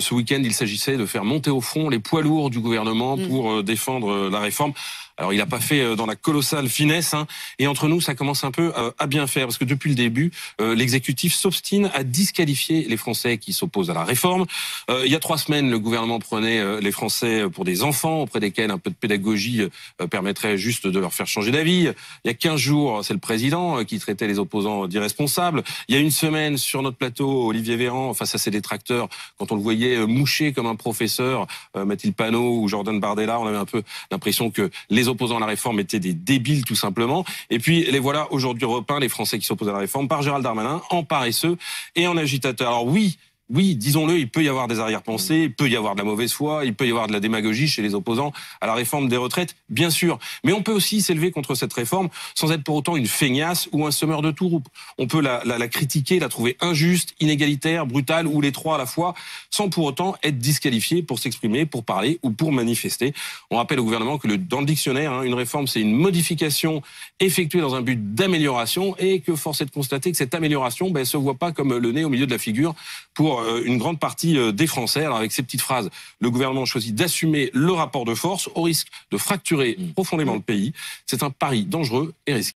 ce week-end, il s'agissait de faire monter au front les poids lourds du gouvernement mm. pour euh, défendre euh, la réforme. Alors, il n'a pas fait euh, dans la colossale finesse. Hein. Et entre nous, ça commence un peu à bien faire, parce que depuis le début, l'exécutif s'obstine à disqualifier les Français qui s'opposent à la réforme. il y a trois semaines, le gouvernement prenait les Français pour des enfants, auprès desquels un peu de pédagogie permettrait juste de leur faire changer d'avis. Il y a 15 jours, c'est le président qui traitait les opposants d'irresponsables. Il y a une semaine, sur notre plateau, Olivier Véran, face à ses détracteurs, quand on le voyait euh, mouché comme un professeur, euh, Mathilde Panot ou Jordan Bardella. On avait un peu l'impression que les opposants à la réforme étaient des débiles tout simplement. Et puis les voilà aujourd'hui repeints, les Français qui s'opposent à la réforme, par Gérald Darmanin, en paresseux et en agitateur. Alors oui, oui, disons-le, il peut y avoir des arrière-pensées, il peut y avoir de la mauvaise foi, il peut y avoir de la démagogie chez les opposants à la réforme des retraites, bien sûr. Mais on peut aussi s'élever contre cette réforme sans être pour autant une feignasse ou un semeur de tout On peut la, critiquer, la trouver injuste, inégalitaire, brutale ou les trois à la fois, sans pour autant être disqualifié pour s'exprimer, pour parler ou pour manifester. On rappelle au gouvernement que dans le dictionnaire, hein, une réforme, c'est une modification effectuée dans un but d'amélioration et que force est de constater que cette amélioration ne ben, se voit pas comme le nez au milieu de la figure pour euh, une grande partie euh, des Français. Alors avec ces petites phrases, le gouvernement choisit d'assumer le rapport de force au risque de fracturer mmh. profondément mmh. le pays. C'est un pari dangereux et risqué.